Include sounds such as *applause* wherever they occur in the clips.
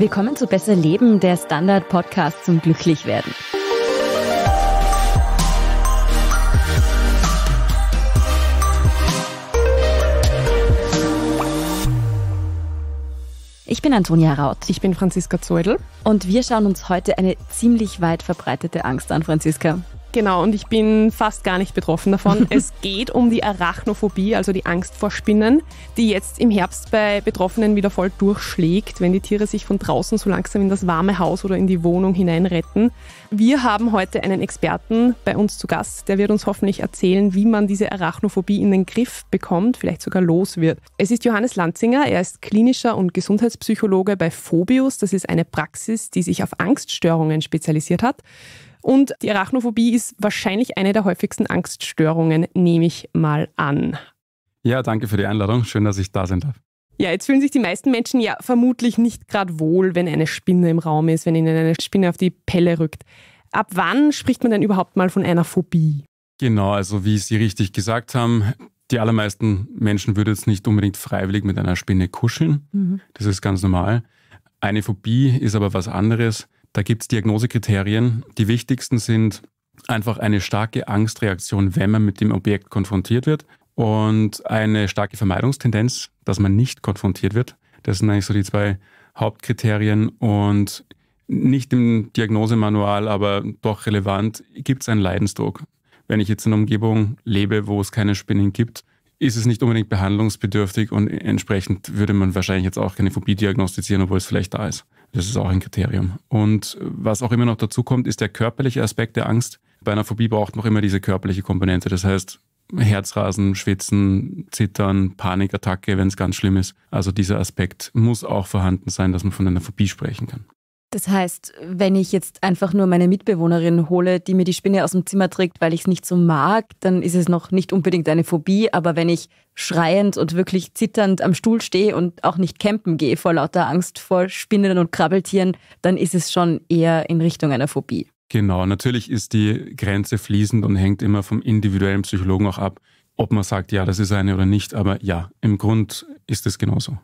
Willkommen zu Besser Leben, der Standard-Podcast zum Glücklichwerden. Ich bin Antonia Raut. Ich bin Franziska Zeudel. Und wir schauen uns heute eine ziemlich weit verbreitete Angst an, Franziska. Genau, und ich bin fast gar nicht betroffen davon. *laughs* es geht um die Arachnophobie, also die Angst vor Spinnen, die jetzt im Herbst bei Betroffenen wieder voll durchschlägt, wenn die Tiere sich von draußen so langsam in das warme Haus oder in die Wohnung hineinretten. Wir haben heute einen Experten bei uns zu Gast, der wird uns hoffentlich erzählen, wie man diese Arachnophobie in den Griff bekommt, vielleicht sogar los wird. Es ist Johannes Lanzinger, er ist klinischer und Gesundheitspsychologe bei Phobius. Das ist eine Praxis, die sich auf Angststörungen spezialisiert hat. Und die Arachnophobie ist wahrscheinlich eine der häufigsten Angststörungen, nehme ich mal an. Ja, danke für die Einladung. Schön, dass ich da sein darf. Ja, jetzt fühlen sich die meisten Menschen ja vermutlich nicht gerade wohl, wenn eine Spinne im Raum ist, wenn ihnen eine Spinne auf die Pelle rückt. Ab wann spricht man denn überhaupt mal von einer Phobie? Genau, also wie Sie richtig gesagt haben, die allermeisten Menschen würden jetzt nicht unbedingt freiwillig mit einer Spinne kuscheln. Mhm. Das ist ganz normal. Eine Phobie ist aber was anderes. Da gibt es Diagnosekriterien. Die wichtigsten sind einfach eine starke Angstreaktion, wenn man mit dem Objekt konfrontiert wird und eine starke Vermeidungstendenz, dass man nicht konfrontiert wird. Das sind eigentlich so die zwei Hauptkriterien und nicht im Diagnosemanual, aber doch relevant, gibt es einen Leidensdruck. Wenn ich jetzt in einer Umgebung lebe, wo es keine Spinnen gibt, ist es nicht unbedingt behandlungsbedürftig und entsprechend würde man wahrscheinlich jetzt auch keine Phobie diagnostizieren, obwohl es vielleicht da ist. Das ist auch ein Kriterium. Und äh, was auch immer noch dazu kommt, ist der körperliche Aspekt der Angst. Bei einer Phobie braucht man auch immer diese körperliche Komponente. Das heißt, Herzrasen, Schwitzen, Zittern, Panikattacke, wenn es ganz schlimm ist. Also dieser Aspekt muss auch vorhanden sein, dass man von einer Phobie sprechen kann. Das heißt, wenn ich jetzt einfach nur meine Mitbewohnerin hole, die mir die Spinne aus dem Zimmer trägt, weil ich es nicht so mag, dann ist es noch nicht unbedingt eine Phobie. Aber wenn ich schreiend und wirklich zitternd am Stuhl stehe und auch nicht campen gehe vor lauter Angst vor Spinnen und Krabbeltieren, dann ist es schon eher in Richtung einer Phobie. Genau, natürlich ist die Grenze fließend und hängt immer vom individuellen Psychologen auch ab, ob man sagt, ja, das ist eine oder nicht. Aber ja, im Grund ist es genauso.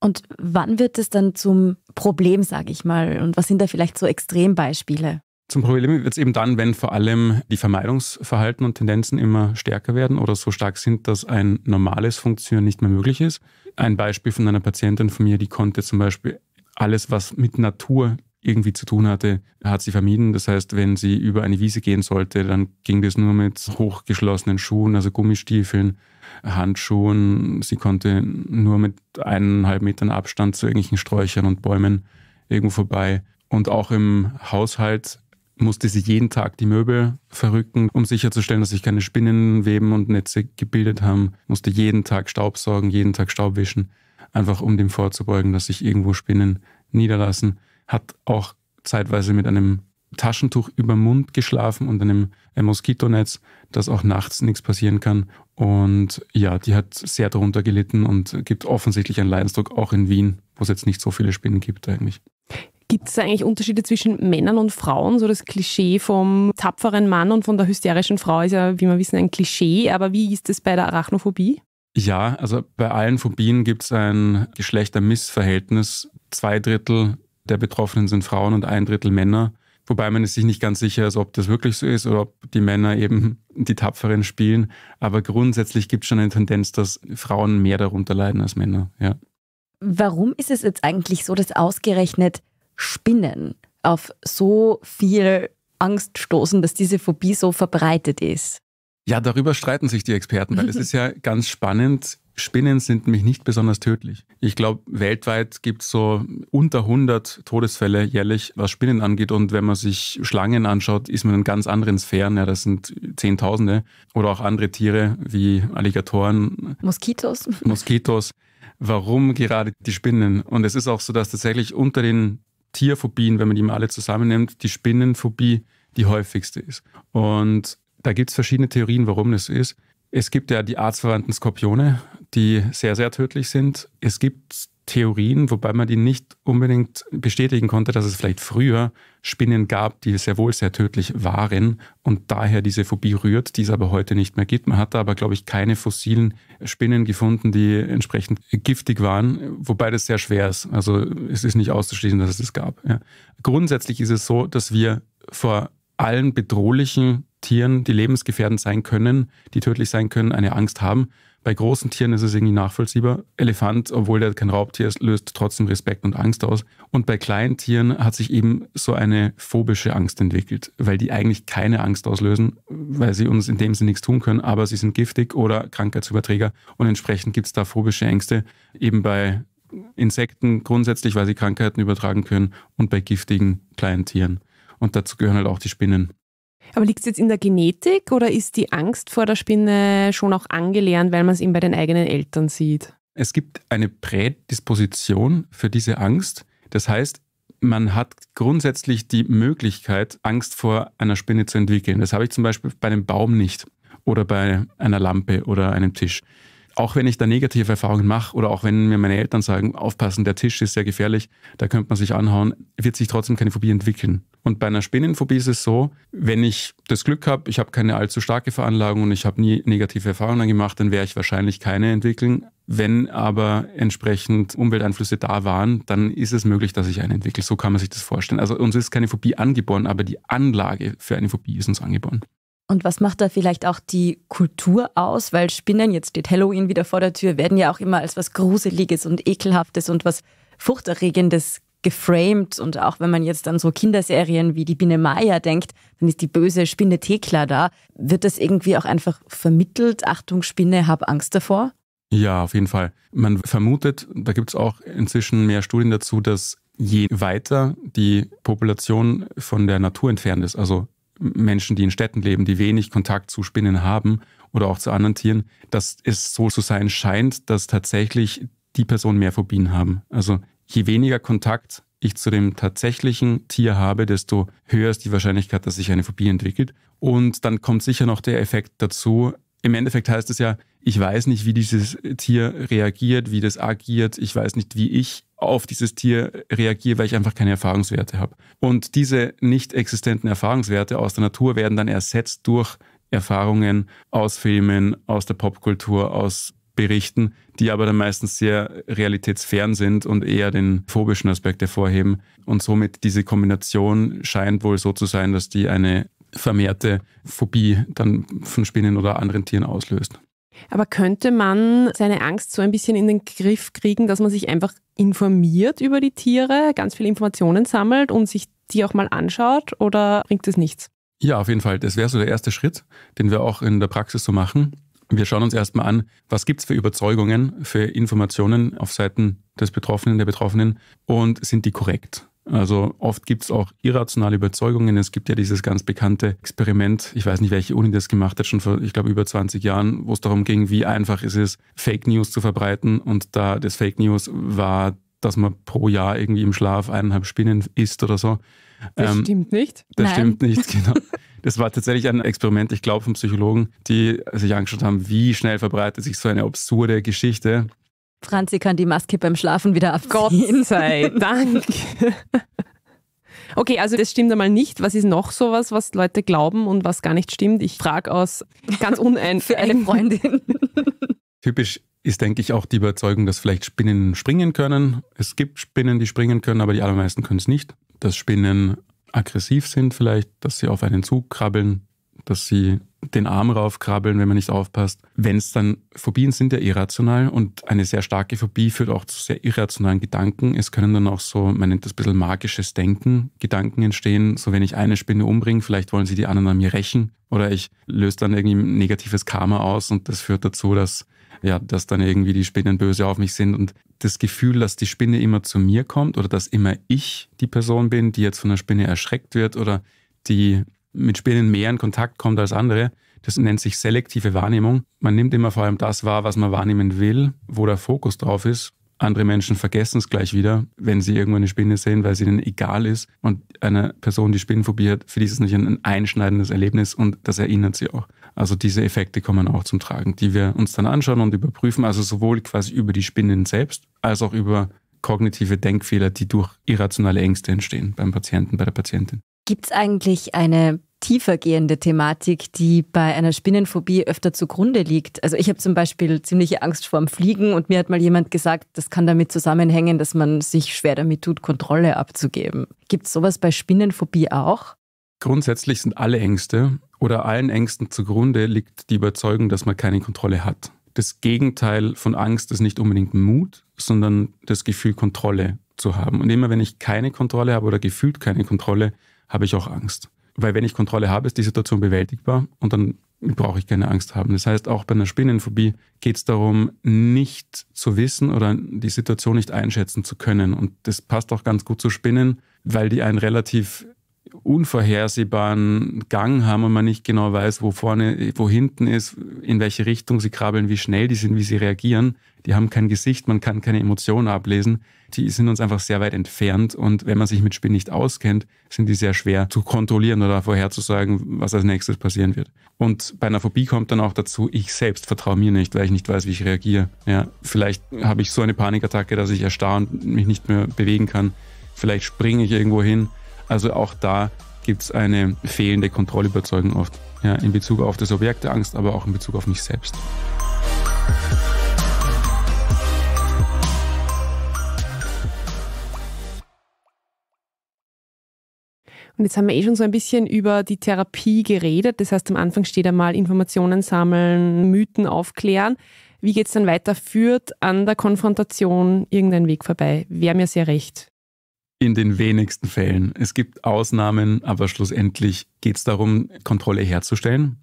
Und wann wird es dann zum Problem, sage ich mal? Und was sind da vielleicht so Extrembeispiele? Zum Problem wird es eben dann, wenn vor allem die Vermeidungsverhalten und Tendenzen immer stärker werden oder so stark sind, dass ein normales Funktionieren nicht mehr möglich ist. Ein Beispiel von einer Patientin von mir, die konnte zum Beispiel alles, was mit Natur irgendwie zu tun hatte, hat sie vermieden. Das heißt, wenn sie über eine Wiese gehen sollte, dann ging das nur mit hochgeschlossenen Schuhen, also Gummistiefeln Handschuhen. Sie konnte nur mit eineinhalb Metern Abstand zu irgendwelchen Sträuchern und Bäumen irgendwo vorbei. Und auch im Haushalt musste sie jeden Tag die Möbel verrücken, um sicherzustellen, dass sich keine Spinnenweben und Netze gebildet haben. Musste jeden Tag Staub sorgen, jeden Tag Staub wischen, einfach um dem vorzubeugen, dass sich irgendwo Spinnen niederlassen. Hat auch zeitweise mit einem Taschentuch über Mund geschlafen und einem Moskitonetz, dass auch nachts nichts passieren kann. Und ja, die hat sehr darunter gelitten und gibt offensichtlich einen Leidensdruck auch in Wien, wo es jetzt nicht so viele Spinnen gibt eigentlich. Gibt es eigentlich Unterschiede zwischen Männern und Frauen? So das Klischee vom tapferen Mann und von der hysterischen Frau ist ja, wie wir wissen, ein Klischee. Aber wie ist es bei der Arachnophobie? Ja, also bei allen Phobien gibt es ein Geschlechtermissverhältnis. Zwei Drittel der Betroffenen sind Frauen und ein Drittel Männer. Wobei man sich nicht ganz sicher ist, ob das wirklich so ist oder ob die Männer eben die Tapferen spielen. Aber grundsätzlich gibt es schon eine Tendenz, dass Frauen mehr darunter leiden als Männer. Ja. Warum ist es jetzt eigentlich so, dass ausgerechnet Spinnen auf so viel Angst stoßen, dass diese Phobie so verbreitet ist? Ja, darüber streiten sich die Experten, weil es *laughs* ist ja ganz spannend. Spinnen sind nämlich nicht besonders tödlich. Ich glaube, weltweit gibt es so unter 100 Todesfälle jährlich, was Spinnen angeht. Und wenn man sich Schlangen anschaut, ist man in ganz anderen Sphären. Ja, das sind Zehntausende. Oder auch andere Tiere wie Alligatoren. Moskitos. *laughs* Moskitos. Warum gerade die Spinnen? Und es ist auch so, dass tatsächlich unter den Tierphobien, wenn man die mal alle zusammennimmt, die Spinnenphobie die häufigste ist. Und da gibt es verschiedene Theorien, warum das ist. Es gibt ja die artsverwandten Skorpione, die sehr, sehr tödlich sind. Es gibt Theorien, wobei man die nicht unbedingt bestätigen konnte, dass es vielleicht früher Spinnen gab, die sehr wohl sehr tödlich waren und daher diese Phobie rührt, die es aber heute nicht mehr gibt. Man hat da aber, glaube ich, keine fossilen Spinnen gefunden, die entsprechend giftig waren, wobei das sehr schwer ist. Also es ist nicht auszuschließen, dass es das gab. Ja. Grundsätzlich ist es so, dass wir vor allen bedrohlichen Tieren, die lebensgefährdend sein können, die tödlich sein können, eine Angst haben. Bei großen Tieren ist es irgendwie nachvollziehbar. Elefant, obwohl der kein Raubtier ist, löst trotzdem Respekt und Angst aus. Und bei kleinen Tieren hat sich eben so eine phobische Angst entwickelt, weil die eigentlich keine Angst auslösen, weil sie uns in dem Sinne nichts tun können, aber sie sind giftig oder Krankheitsüberträger. Und entsprechend gibt es da phobische Ängste eben bei Insekten grundsätzlich, weil sie Krankheiten übertragen können und bei giftigen kleinen Tieren. Und dazu gehören halt auch die Spinnen. Aber liegt es jetzt in der Genetik oder ist die Angst vor der Spinne schon auch angelernt, weil man es eben bei den eigenen Eltern sieht? Es gibt eine Prädisposition für diese Angst. Das heißt, man hat grundsätzlich die Möglichkeit, Angst vor einer Spinne zu entwickeln. Das habe ich zum Beispiel bei einem Baum nicht oder bei einer Lampe oder einem Tisch auch wenn ich da negative Erfahrungen mache oder auch wenn mir meine Eltern sagen, aufpassen, der Tisch ist sehr gefährlich, da könnte man sich anhauen, wird sich trotzdem keine Phobie entwickeln. Und bei einer Spinnenphobie ist es so, wenn ich das Glück habe, ich habe keine allzu starke Veranlagung und ich habe nie negative Erfahrungen gemacht, dann wäre ich wahrscheinlich keine entwickeln. Wenn aber entsprechend Umwelteinflüsse da waren, dann ist es möglich, dass ich eine entwickle. So kann man sich das vorstellen. Also uns ist keine Phobie angeboren, aber die Anlage für eine Phobie ist uns angeboren. Und was macht da vielleicht auch die Kultur aus? Weil Spinnen, jetzt steht Halloween wieder vor der Tür, werden ja auch immer als was Gruseliges und Ekelhaftes und was Furchterregendes geframed. Und auch wenn man jetzt an so Kinderserien wie die Biene Maya denkt, dann ist die böse Spinne Thekla da. Wird das irgendwie auch einfach vermittelt? Achtung, Spinne, hab Angst davor? Ja, auf jeden Fall. Man vermutet, da gibt es auch inzwischen mehr Studien dazu, dass je weiter die Population von der Natur entfernt ist, also Menschen, die in Städten leben, die wenig Kontakt zu Spinnen haben oder auch zu anderen Tieren, dass es so zu sein scheint, dass tatsächlich die Personen mehr Phobien haben. Also je weniger Kontakt ich zu dem tatsächlichen Tier habe, desto höher ist die Wahrscheinlichkeit, dass sich eine Phobie entwickelt. Und dann kommt sicher noch der Effekt dazu. Im Endeffekt heißt es ja, ich weiß nicht, wie dieses Tier reagiert, wie das agiert, ich weiß nicht, wie ich auf dieses Tier reagiere, weil ich einfach keine Erfahrungswerte habe. Und diese nicht existenten Erfahrungswerte aus der Natur werden dann ersetzt durch Erfahrungen aus Filmen, aus der Popkultur, aus Berichten, die aber dann meistens sehr realitätsfern sind und eher den phobischen Aspekt hervorheben. Und somit diese Kombination scheint wohl so zu sein, dass die eine vermehrte Phobie dann von Spinnen oder anderen Tieren auslöst. Aber könnte man seine Angst so ein bisschen in den Griff kriegen, dass man sich einfach informiert über die Tiere, ganz viele Informationen sammelt und sich die auch mal anschaut oder bringt es nichts? Ja, auf jeden Fall. Das wäre so der erste Schritt, den wir auch in der Praxis so machen. Wir schauen uns erstmal an, was gibt es für Überzeugungen, für Informationen auf Seiten des Betroffenen, der Betroffenen und sind die korrekt? Also oft gibt es auch irrationale Überzeugungen. Es gibt ja dieses ganz bekannte Experiment, ich weiß nicht, welche Uni das gemacht hat, schon vor, ich glaube, über 20 Jahren, wo es darum ging, wie einfach ist es ist, Fake News zu verbreiten. Und da das Fake News war, dass man pro Jahr irgendwie im Schlaf eineinhalb Spinnen isst oder so. Das ähm, stimmt nicht. Das Nein. stimmt nicht, *laughs* genau. Das war tatsächlich ein Experiment, ich glaube, von Psychologen, die sich angeschaut haben, wie schnell verbreitet sich so eine absurde Geschichte. Franzi kann die Maske beim Schlafen wieder abziehen. Gott sei *laughs* Dank. Okay, also das stimmt einmal nicht. Was ist noch sowas, was Leute glauben und was gar nicht stimmt? Ich frage aus ganz unein. *laughs* Für eine Freundin. Typisch ist, denke ich, auch die Überzeugung, dass vielleicht Spinnen springen können. Es gibt Spinnen, die springen können, aber die allermeisten können es nicht. Dass Spinnen aggressiv sind vielleicht, dass sie auf einen Zug krabbeln, dass sie den Arm raufkrabbeln, wenn man nicht aufpasst. Wenn es dann Phobien sind ja irrational und eine sehr starke Phobie führt auch zu sehr irrationalen Gedanken. Es können dann auch so, man nennt das ein bisschen magisches Denken, Gedanken entstehen. So wenn ich eine Spinne umbringe, vielleicht wollen sie die anderen an mir rächen oder ich löse dann irgendwie ein negatives Karma aus und das führt dazu, dass ja, dass dann irgendwie die Spinnen böse auf mich sind und das Gefühl, dass die Spinne immer zu mir kommt oder dass immer ich die Person bin, die jetzt von der Spinne erschreckt wird oder die mit Spinnen mehr in Kontakt kommt als andere. Das nennt sich selektive Wahrnehmung. Man nimmt immer vor allem das wahr, was man wahrnehmen will, wo der Fokus drauf ist. Andere Menschen vergessen es gleich wieder, wenn sie irgendwo eine Spinne sehen, weil es ihnen egal ist. Und eine Person, die Spinnenphobie hat, für die ist es nicht ein einschneidendes Erlebnis und das erinnert sie auch. Also diese Effekte kommen auch zum Tragen, die wir uns dann anschauen und überprüfen. Also sowohl quasi über die Spinnen selbst als auch über kognitive Denkfehler, die durch irrationale Ängste entstehen beim Patienten, bei der Patientin. Gibt es eigentlich eine tiefergehende Thematik, die bei einer Spinnenphobie öfter zugrunde liegt. Also ich habe zum Beispiel ziemliche Angst vorm Fliegen und mir hat mal jemand gesagt, das kann damit zusammenhängen, dass man sich schwer damit tut, Kontrolle abzugeben. Gibt es sowas bei Spinnenphobie auch? Grundsätzlich sind alle Ängste oder allen Ängsten zugrunde liegt die Überzeugung, dass man keine Kontrolle hat. Das Gegenteil von Angst ist nicht unbedingt Mut, sondern das Gefühl, Kontrolle zu haben. Und immer wenn ich keine Kontrolle habe oder gefühlt keine Kontrolle, habe ich auch Angst. Weil wenn ich Kontrolle habe, ist die Situation bewältigbar und dann brauche ich keine Angst haben. Das heißt, auch bei einer Spinnenphobie geht es darum, nicht zu wissen oder die Situation nicht einschätzen zu können. Und das passt auch ganz gut zu Spinnen, weil die einen relativ unvorhersehbaren Gang haben und man nicht genau weiß, wo vorne, wo hinten ist, in welche Richtung sie krabbeln, wie schnell die sind, wie sie reagieren. Die haben kein Gesicht, man kann keine Emotionen ablesen. Die sind uns einfach sehr weit entfernt und wenn man sich mit Spinnen nicht auskennt, sind die sehr schwer zu kontrollieren oder vorherzusagen, was als nächstes passieren wird. Und bei einer Phobie kommt dann auch dazu, ich selbst vertraue mir nicht, weil ich nicht weiß, wie ich reagiere. Ja, vielleicht habe ich so eine Panikattacke, dass ich erstarre und mich nicht mehr bewegen kann. Vielleicht springe ich irgendwo hin also auch da gibt es eine fehlende Kontrollüberzeugung oft. Ja, in Bezug auf das Objekt der Angst, aber auch in Bezug auf mich selbst. Und jetzt haben wir eh schon so ein bisschen über die Therapie geredet. Das heißt, am Anfang steht einmal Informationen sammeln, Mythen aufklären. Wie geht es dann weiter? Führt an der Konfrontation irgendein Weg vorbei? Wäre mir sehr recht. In den wenigsten Fällen. Es gibt Ausnahmen, aber schlussendlich geht es darum, Kontrolle herzustellen,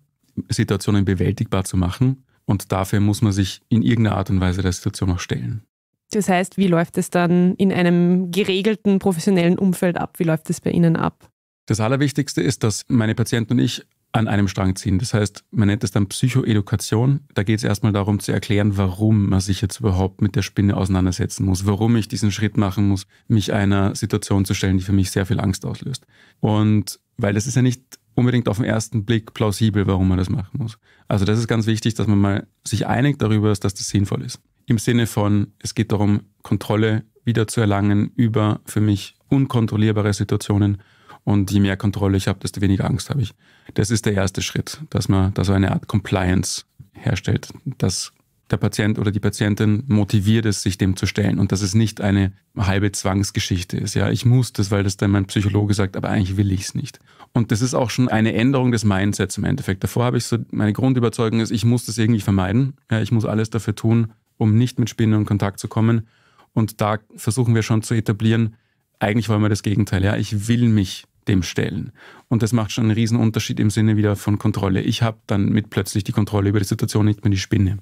Situationen bewältigbar zu machen. Und dafür muss man sich in irgendeiner Art und Weise der Situation auch stellen. Das heißt, wie läuft es dann in einem geregelten professionellen Umfeld ab? Wie läuft es bei Ihnen ab? Das Allerwichtigste ist, dass meine Patienten und ich an einem Strang ziehen. Das heißt, man nennt es dann Psychoedukation. Da geht es erstmal darum zu erklären, warum man sich jetzt überhaupt mit der Spinne auseinandersetzen muss, warum ich diesen Schritt machen muss, mich einer Situation zu stellen, die für mich sehr viel Angst auslöst. Und weil das ist ja nicht unbedingt auf den ersten Blick plausibel, warum man das machen muss. Also das ist ganz wichtig, dass man mal sich einigt darüber dass das sinnvoll ist. Im Sinne von, es geht darum, Kontrolle wieder zu erlangen über für mich unkontrollierbare Situationen und je mehr Kontrolle ich habe, desto weniger Angst habe ich. Das ist der erste Schritt, dass man da so eine Art Compliance herstellt, dass der Patient oder die Patientin motiviert ist, sich dem zu stellen und dass es nicht eine halbe Zwangsgeschichte ist. Ja, ich muss das, weil das dann mein Psychologe sagt, aber eigentlich will ich es nicht. Und das ist auch schon eine Änderung des Mindsets im Endeffekt. Davor habe ich so, meine Grundüberzeugung ist, ich muss das irgendwie vermeiden. Ja, ich muss alles dafür tun, um nicht mit Spinnen in Kontakt zu kommen. Und da versuchen wir schon zu etablieren, eigentlich wollen wir das Gegenteil. Ja, ich will mich dem stellen. Und das macht schon einen riesen Unterschied im Sinne wieder von Kontrolle. Ich habe dann mit plötzlich die Kontrolle über die Situation, nicht mehr die Spinne.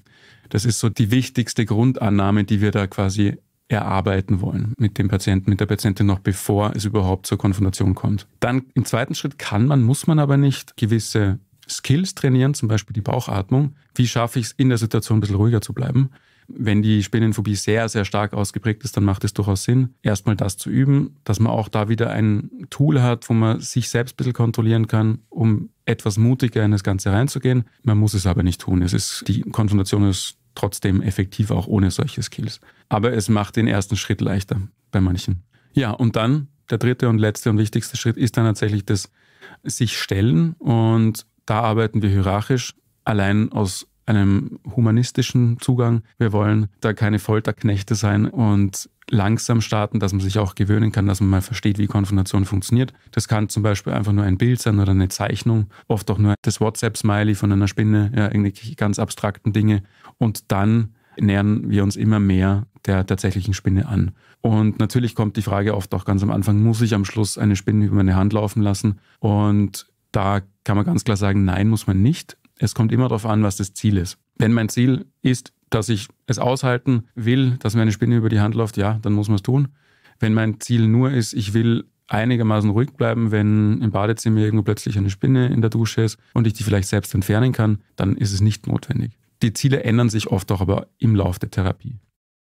Das ist so die wichtigste Grundannahme, die wir da quasi erarbeiten wollen mit dem Patienten, mit der Patientin noch bevor es überhaupt zur Konfrontation kommt. Dann im zweiten Schritt kann man, muss man aber nicht gewisse Skills trainieren, zum Beispiel die Bauchatmung. Wie schaffe ich es, in der Situation ein bisschen ruhiger zu bleiben? Wenn die Spinnenphobie sehr, sehr stark ausgeprägt ist, dann macht es durchaus Sinn, erstmal das zu üben, dass man auch da wieder ein Tool hat, wo man sich selbst ein bisschen kontrollieren kann, um etwas mutiger in das Ganze reinzugehen. Man muss es aber nicht tun. Es ist, die Konfrontation ist trotzdem effektiv, auch ohne solche Skills. Aber es macht den ersten Schritt leichter bei manchen. Ja, und dann der dritte und letzte und wichtigste Schritt ist dann tatsächlich das sich stellen. Und da arbeiten wir hierarchisch allein aus einem humanistischen Zugang. Wir wollen da keine Folterknechte sein und langsam starten, dass man sich auch gewöhnen kann, dass man mal versteht, wie Konfrontation funktioniert. Das kann zum Beispiel einfach nur ein Bild sein oder eine Zeichnung, oft auch nur das WhatsApp-Smiley von einer Spinne, ja, irgendwelche ganz abstrakten Dinge. Und dann nähern wir uns immer mehr der tatsächlichen Spinne an. Und natürlich kommt die Frage oft auch ganz am Anfang, muss ich am Schluss eine Spinne über meine Hand laufen lassen? Und da kann man ganz klar sagen, nein, muss man nicht. Es kommt immer darauf an, was das Ziel ist. Wenn mein Ziel ist, dass ich es aushalten will, dass mir eine Spinne über die Hand läuft, ja, dann muss man es tun. Wenn mein Ziel nur ist, ich will einigermaßen ruhig bleiben, wenn im Badezimmer irgendwo plötzlich eine Spinne in der Dusche ist und ich die vielleicht selbst entfernen kann, dann ist es nicht notwendig. Die Ziele ändern sich oft auch aber im Lauf der Therapie.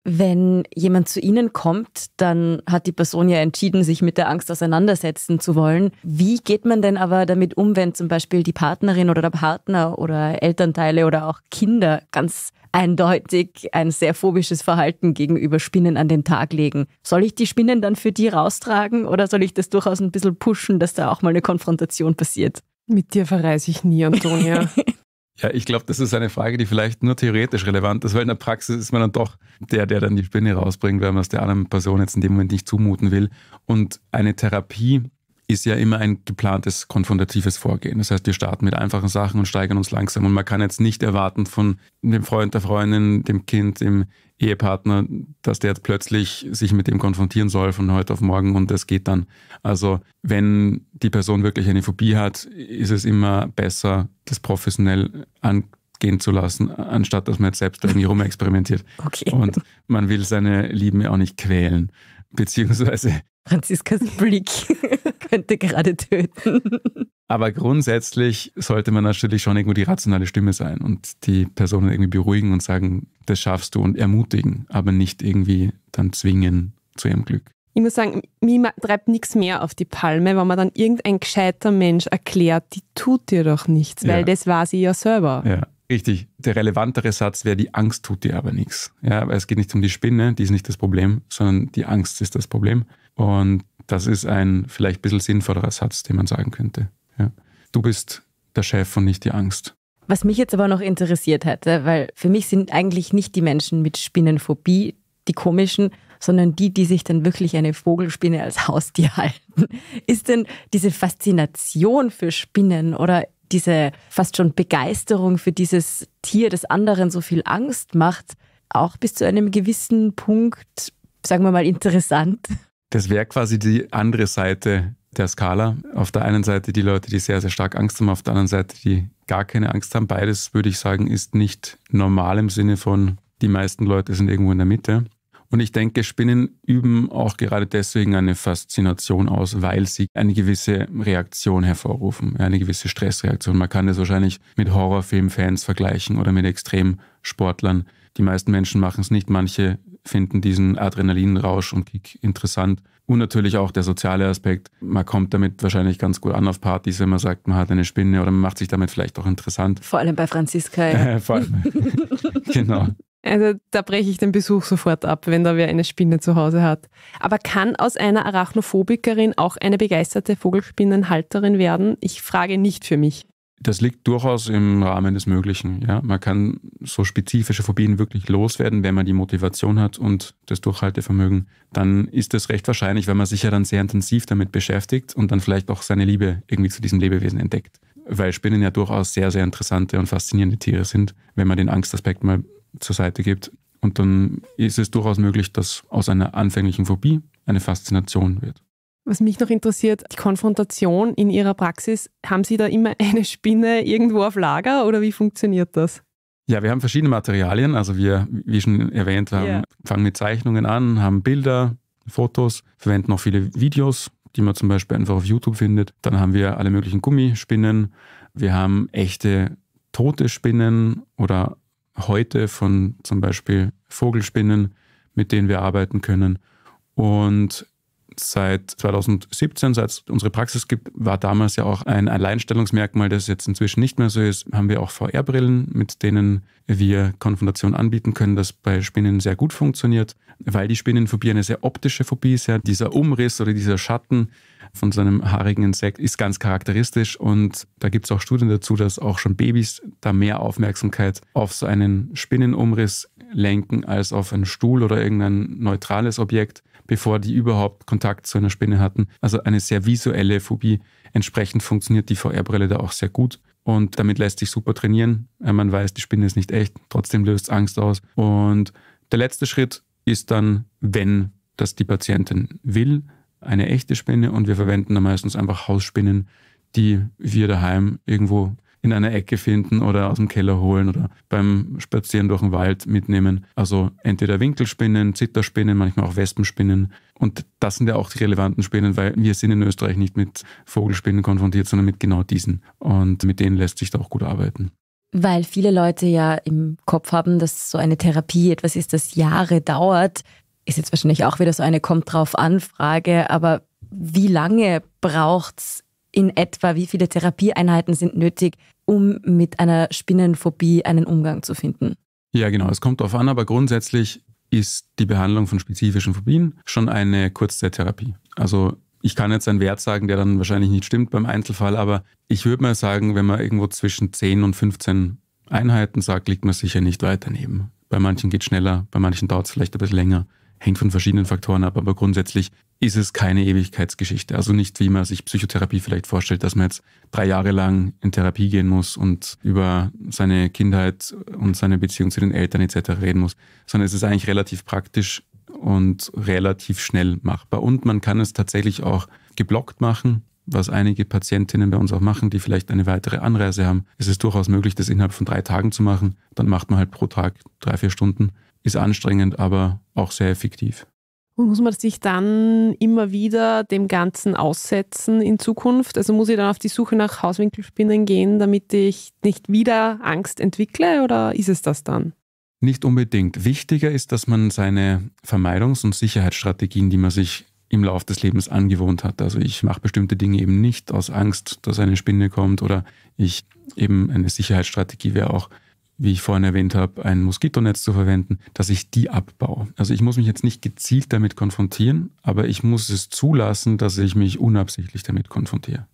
Wenn jemand zu Ihnen kommt, dann hat die Person ja entschieden, sich mit der Angst auseinandersetzen zu wollen. Wie geht man denn aber damit um, wenn zum Beispiel die Partnerin oder der Partner oder Elternteile oder auch Kinder ganz eindeutig ein sehr phobisches Verhalten gegenüber Spinnen an den Tag legen? Soll ich die Spinnen dann für die raustragen oder soll ich das durchaus ein bisschen pushen, dass da auch mal eine Konfrontation passiert? Mit dir verreise ich nie, Antonia. *laughs* Ja, ich glaube, das ist eine Frage, die vielleicht nur theoretisch relevant ist, weil in der Praxis ist man dann doch der, der dann die Spinne rausbringt, weil man es der anderen Person jetzt in dem Moment nicht zumuten will. Und eine Therapie ist ja immer ein geplantes, konfrontatives Vorgehen. Das heißt, wir starten mit einfachen Sachen und steigern uns langsam. Und man kann jetzt nicht erwarten von dem Freund, der Freundin, dem Kind, dem Ehepartner, dass der jetzt plötzlich sich mit dem konfrontieren soll von heute auf morgen und das geht dann. Also wenn die Person wirklich eine Phobie hat, ist es immer besser, das professionell angehen zu lassen, anstatt dass man jetzt selbst irgendwie *laughs* rumexperimentiert. Okay. Und man will seine Lieben ja auch nicht quälen, beziehungsweise... Franziskas Blick *laughs* könnte gerade töten. Aber grundsätzlich sollte man natürlich schon irgendwo die rationale Stimme sein und die Personen irgendwie beruhigen und sagen, das schaffst du und ermutigen, aber nicht irgendwie dann zwingen zu ihrem Glück. Ich muss sagen, mir treibt nichts mehr auf die Palme, wenn man dann irgendein gescheiter Mensch erklärt, die tut dir doch nichts, ja. weil das war sie ja selber. Ja. Richtig. Der relevantere Satz wäre, die Angst tut dir aber nichts. Ja, weil es geht nicht um die Spinne, die ist nicht das Problem, sondern die Angst ist das Problem. Und das ist ein vielleicht ein bisschen sinnvollerer Satz, den man sagen könnte. Ja. Du bist der Chef und nicht die Angst. Was mich jetzt aber noch interessiert hätte, weil für mich sind eigentlich nicht die Menschen mit Spinnenphobie die komischen, sondern die, die sich dann wirklich eine Vogelspinne als Haustier halten. Ist denn diese Faszination für Spinnen oder diese fast schon Begeisterung für dieses Tier, das anderen so viel Angst macht, auch bis zu einem gewissen Punkt, sagen wir mal, interessant? Das wäre quasi die andere Seite der Skala. Auf der einen Seite die Leute, die sehr, sehr stark Angst haben, auf der anderen Seite die gar keine Angst haben. Beides, würde ich sagen, ist nicht normal im Sinne von, die meisten Leute sind irgendwo in der Mitte. Und ich denke, Spinnen üben auch gerade deswegen eine Faszination aus, weil sie eine gewisse Reaktion hervorrufen, eine gewisse Stressreaktion. Man kann das wahrscheinlich mit Horrorfilmfans vergleichen oder mit Extremsportlern. Die meisten Menschen machen es nicht. Manche finden diesen Adrenalinrausch und Kick interessant und natürlich auch der soziale Aspekt. Man kommt damit wahrscheinlich ganz gut an auf Partys, wenn man sagt, man hat eine Spinne oder man macht sich damit vielleicht auch interessant. Vor allem bei Franziska. *laughs* Ja. Vor allem. *laughs* genau. Also da breche ich den Besuch sofort ab, wenn da wer eine Spinne zu Hause hat. Aber kann aus einer Arachnophobikerin auch eine begeisterte Vogelspinnenhalterin werden? Ich frage nicht für mich das liegt durchaus im Rahmen des Möglichen. Ja? Man kann so spezifische Phobien wirklich loswerden, wenn man die Motivation hat und das Durchhaltevermögen. Dann ist das recht wahrscheinlich, weil man sich ja dann sehr intensiv damit beschäftigt und dann vielleicht auch seine Liebe irgendwie zu diesem Lebewesen entdeckt. Weil Spinnen ja durchaus sehr, sehr interessante und faszinierende Tiere sind, wenn man den Angstaspekt mal zur Seite gibt. Und dann ist es durchaus möglich, dass aus einer anfänglichen Phobie eine Faszination wird. Was mich noch interessiert, die Konfrontation in Ihrer Praxis, haben Sie da immer *laughs* eine Spinne irgendwo auf Lager oder wie funktioniert das? Ja, wir haben verschiedene Materialien. Also wir, wie schon erwähnt, haben, yeah. fangen mit Zeichnungen an, haben Bilder, Fotos, verwenden auch viele Videos, die man zum Beispiel einfach auf YouTube findet. Dann haben wir alle möglichen Gummispinnen. Wir haben echte tote Spinnen oder Häute von zum Beispiel Vogelspinnen, mit denen wir arbeiten können. Und seit 2017, seit es unsere Praxis gibt, war damals ja auch ein Alleinstellungsmerkmal, das jetzt inzwischen nicht mehr so ist, haben wir auch VR-Brillen, mit denen wir Konfrontation anbieten können, das bei Spinnen sehr gut funktioniert, weil die Spinnenphobie eine sehr optische Phobie ist. Ja. Dieser Umriss oder dieser Schatten von so einem haarigen Insekt ist ganz charakteristisch und da gibt es auch Studien dazu, dass auch schon Babys da mehr Aufmerksamkeit auf so einen Spinnenumriss lenken als auf einen Stuhl oder irgendein neutrales Objekt bevor die überhaupt Kontakt zu einer Spinne hatten. Also eine sehr visuelle Phobie. Entsprechend funktioniert die VR-Brille da auch sehr gut. Und damit lässt sich super trainieren. Äh, man weiß, die Spinne ist nicht echt, trotzdem löst es Angst aus. Und der letzte Schritt ist dann, wenn das die Patientin will, eine echte Spinne. Und wir verwenden da meistens einfach Hausspinnen, die wir daheim irgendwo in einer Ecke finden oder aus dem Keller holen oder beim Spazieren durch den Wald mitnehmen. Also entweder Winkelspinnen, Zitterspinnen, manchmal auch Wespenspinnen. Und das sind ja auch die relevanten Spinnen, weil wir sind in Österreich nicht mit Vogelspinnen konfrontiert, sondern mit genau diesen. Und mit denen lässt sich da auch gut arbeiten. Weil viele Leute ja im Kopf haben, dass so eine Therapie etwas ist, das Jahre dauert. Ist jetzt wahrscheinlich auch wieder so eine kommt drauf an Frage, aber wie lange braucht es in etwa, wie viele Therapieeinheiten sind nötig, um mit einer Spinnenphobie einen Umgang zu finden? Ja, genau. Es kommt darauf an, aber grundsätzlich ist die Behandlung von spezifischen Phobien schon eine Kurzzeittherapie. Also ich kann jetzt einen Wert sagen, der dann wahrscheinlich nicht stimmt beim Einzelfall, aber ich würde mal sagen, wenn man irgendwo zwischen 10 und 15 Einheiten sagt, liegt man sicher nicht weit daneben. Bei manchen geht es schneller, bei manchen dauert es vielleicht ein bisschen länger hängt von verschiedenen Faktoren ab, aber grundsätzlich ist es keine Ewigkeitsgeschichte. Also nicht, wie man sich Psychotherapie vielleicht vorstellt, dass man jetzt drei Jahre lang in Therapie gehen muss und über seine Kindheit und seine Beziehung zu den Eltern etc. reden muss, sondern es ist eigentlich relativ praktisch und relativ schnell machbar. Und man kann es tatsächlich auch geblockt machen, was einige Patientinnen bei uns auch machen, die vielleicht eine weitere Anreise haben. Es ist durchaus möglich, das innerhalb von drei Tagen zu machen. Dann macht man halt pro Tag drei, vier Stunden ist anstrengend, aber auch sehr effektiv. Und muss man sich dann immer wieder dem Ganzen aussetzen in Zukunft? Also muss ich dann auf die Suche nach Hauswinkelspinnen gehen, damit ich nicht wieder Angst entwickle oder ist es das dann? Nicht unbedingt. Wichtiger ist, dass man seine Vermeidungs- und Sicherheitsstrategien, die man sich im Lauf des Lebens angewohnt hat. Also ich mache bestimmte Dinge eben nicht aus Angst, dass eine Spinne kommt oder ich eben eine Sicherheitsstrategie wäre auch wie ich vorhin erwähnt habe, ein Moskitonetz zu verwenden, dass ich die abbaue. Also ich muss mich jetzt nicht gezielt damit konfrontieren, aber ich muss es zulassen, dass ich mich unabsichtlich damit konfrontiere.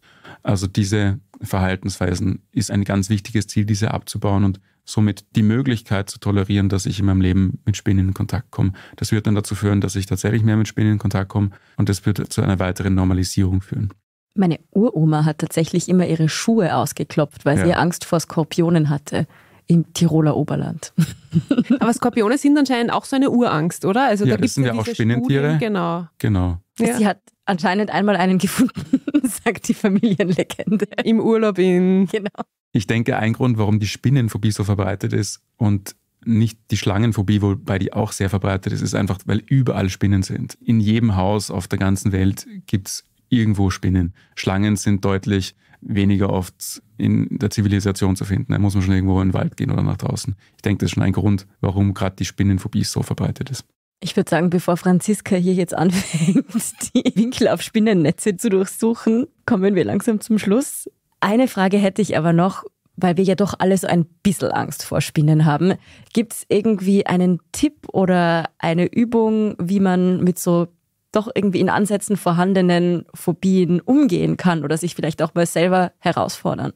Also diese Verhaltensweisen ist ein ganz wichtiges Ziel, diese abzubauen und somit die Möglichkeit zu tolerieren, dass ich in meinem Leben mit Spinnen in Kontakt komme. Das wird dann dazu führen, dass ich tatsächlich mehr mit Spinnen in Kontakt komme und das wird zu einer weiteren Normalisierung führen. Meine Uroma hat tatsächlich immer ihre Schuhe ausgeklopft, weil ja. sie Angst vor Skorpionen hatte im Tiroler Oberland. *laughs* Aber Skorpione sind anscheinend auch so eine Urangst, oder? Also, ja, da das sind ja, ja auch Spinnentiere. Studien, genau. genau. Ja. Sie hat anscheinend einmal einen gefunden, *laughs* sagt die Familienlegende. Im Urlaub in. Genau. Ich denke, ein Grund, warum die Spinnenphobie so verbreitet ist und nicht die Schlangenphobie, wobei die auch sehr verbreitet ist, ist einfach, weil überall Spinnen sind. In jedem Haus auf der ganzen Welt gibt es irgendwo Spinnen. Schlangen sind deutlich weniger oft in der Zivilisation zu finden. Da muss man schon irgendwo in den Wald gehen oder nach draußen. Ich denke, das ist schon ein Grund, warum gerade die Spinnenphobie so verbreitet ist. Ich würde sagen, bevor Franziska hier jetzt anfängt, *laughs* die Winkel auf Spinnennetze zu durchsuchen, kommen wir langsam zum Schluss. Eine Frage hätte ich aber noch, weil wir ja doch alle so ein bisschen Angst vor Spinnen haben. Gibt es irgendwie einen Tipp oder eine Übung, wie man mit so doch irgendwie in Ansätzen vorhandenen Phobien umgehen kann oder sich vielleicht auch mal selber herausfordern.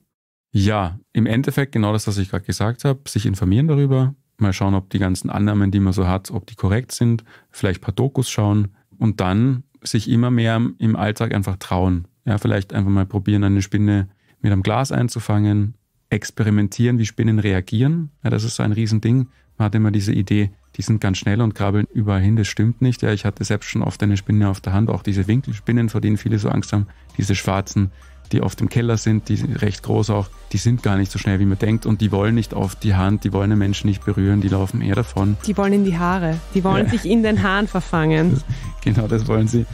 Ja, im Endeffekt genau das, was ich gerade gesagt habe, sich informieren darüber, mal schauen, ob die ganzen Annahmen, die man so hat, ob die korrekt sind, vielleicht ein paar Dokus schauen und dann sich immer mehr im Alltag einfach trauen. Ja, vielleicht einfach mal probieren, eine Spinne mit einem Glas einzufangen, experimentieren, wie Spinnen reagieren. Ja, das ist so ein Riesending. Man hat immer diese Idee, die sind ganz schnell und krabbeln überall hin. Das stimmt nicht. Ja, ich hatte selbst schon oft eine Spinne auf der Hand, auch diese Winkelspinnen, vor denen viele so Angst haben, diese schwarzen, die oft im Keller sind, die sind recht groß auch, die sind gar nicht so schnell, wie man denkt und die wollen nicht auf die Hand, die wollen den Menschen nicht berühren, die laufen eher davon. Die wollen in die Haare, die wollen ja. sich in den Haaren verfangen. Das, *laughs* genau, das wollen sie.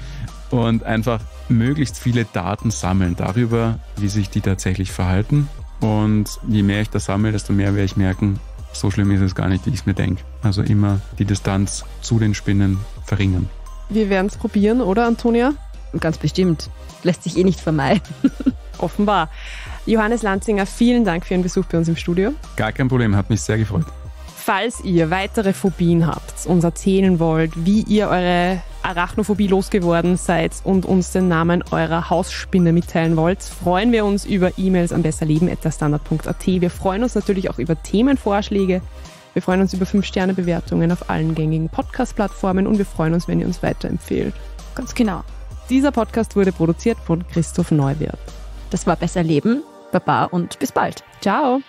Und einfach möglichst viele Daten sammeln darüber, wie sich die tatsächlich verhalten. Und je mehr ich das sammle, desto mehr werde ich merken, so schlimm ist es gar nicht, wie ich es mir denke. Also immer die Distanz zu den Spinnen verringern. Wir werden es probieren, oder Antonia? Ganz bestimmt. Lässt sich eh nicht vermeiden. *laughs* Offenbar. Johannes Lanzinger, vielen Dank für Ihren Besuch bei uns im Studio. Gar kein Problem, hat mich sehr gefreut. Falls ihr weitere Phobien habt, uns erzählen wollt, wie ihr eure Arachnophobie losgeworden seid und uns den Namen eurer Hausspinne mitteilen wollt, freuen wir uns über E-Mails an besserleben.standard.at. Wir freuen uns natürlich auch über Themenvorschläge. Wir freuen uns über 5-Sterne-Bewertungen auf allen gängigen Podcast-Plattformen und wir freuen uns, wenn ihr uns weiterempfehlt. Ganz genau. Dieser Podcast wurde produziert von Christoph Neuwirth. Das war Besser Leben. Baba und bis bald. Ciao.